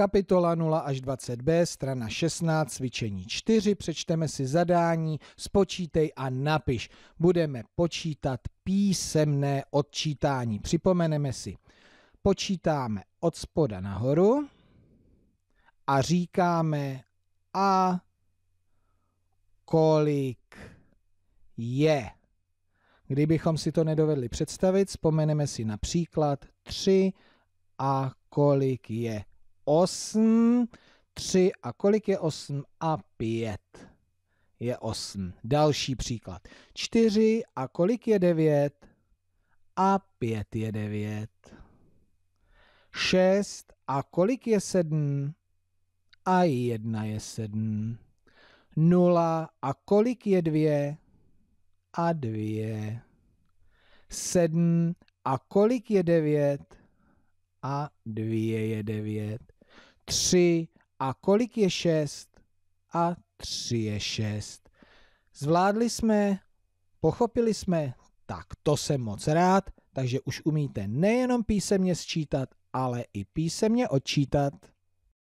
Kapitola 0 až 20b, strana 16, cvičení 4, přečteme si zadání, spočítej a napiš. Budeme počítat písemné odčítání. Připomeneme si, počítáme od spoda nahoru a říkáme a kolik je. Kdybychom si to nedovedli představit, vzpomeneme si například 3 a kolik je. 8, 3 a kolik je 8 a 5? Je 8. Další příklad. 4 a kolik je 9? A 5 je 9. 6 a kolik je 7? A 1 je 7. 0 a kolik je 2? A 2. 7 a kolik je 9? a 2 je 9. 3 a kolik je 6? A 3 je 6. Zvládli jsme, pochopili jsme, tak to jsem moc rád, takže už umíte nejenom písemně sčítat, ale i písemně odčítat.